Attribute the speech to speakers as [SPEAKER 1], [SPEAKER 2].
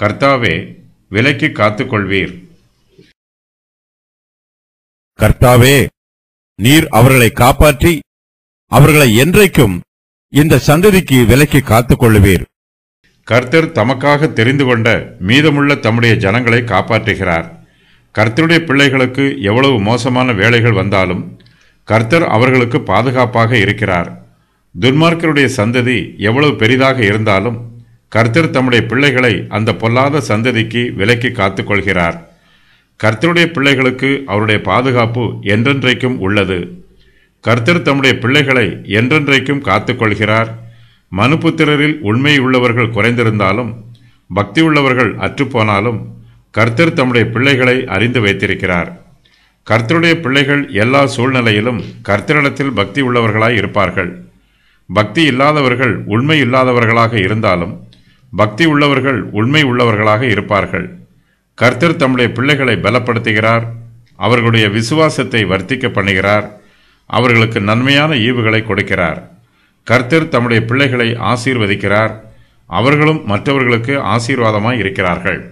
[SPEAKER 1] கர்த்தாவே விலைக்கு காத்துக்கொள்வீர் கர்த்தாவே நீர் அவர்களை காப்பாற்றி அவர்களை என்றைக்கும் இந்த சந்ததிக்கு விலைக்கு காத்துக்கொள்ளுவீர் கர்த்தர் தமக்காக தெரிந்து கொண்ட மீதமுள்ள தம்முடைய ஜனங்களை காப்பாற்றுகிறார் கர்த்தருடைய பிள்ளைகளுக்கு எவ்வளவு மோசமான வேலைகள் வந்தாலும் கர்த்தர் அவர்களுக்கு பாதுகாப்பாக இருக்கிறார் துன்மார்க்கருடைய சந்ததி எவ்வளவு பெரிதாக இருந்தாலும் கர்த்தர் தம்முடைய பிள்ளைகளை அந்த பொல்லாத சந்ததிக்கு விலக்கி காத்துக்கொள்கிறார் கர்த்தருடைய பிள்ளைகளுக்கு அவருடைய பாதுகாப்பு என்றென்றைக்கும் உள்ளது கர்த்தர் தம்முடைய பிள்ளைகளை என்றென்றைக்கும் காத்துக்கொள்கிறார் மனுபுத்திரரில் உண்மையுள்ளவர்கள் குறைந்திருந்தாலும் பக்தி உள்ளவர்கள் அற்றுப்போனாலும் கர்த்தர் தம்முடைய பிள்ளைகளை அறிந்து வைத்திருக்கிறார் கர்த்தருடைய பிள்ளைகள் எல்லா சூழ்நிலையிலும் கர்த்தரிடத்தில் பக்தி உள்ளவர்களாய் இருப்பார்கள் பக்தி இல்லாதவர்கள் உண்மை இல்லாதவர்களாக இருந்தாலும் பக்தி உள்ளவர்கள் உண்மை உள்ளவர்களாக இருப்பார்கள் கர்த்தர் தம்முடைய பிள்ளைகளை பலப்படுத்துகிறார் அவர்களுடைய விசுவாசத்தை வர்த்திக்க பண்ணுகிறார் அவர்களுக்கு நன்மையான ஈவுகளை கொடுக்கிறார் கர்த்தர் தம்முடைய பிள்ளைகளை ஆசீர்வதிக்கிறார் அவர்களும் மற்றவர்களுக்கு ஆசீர்வாதமாய் இருக்கிறார்கள்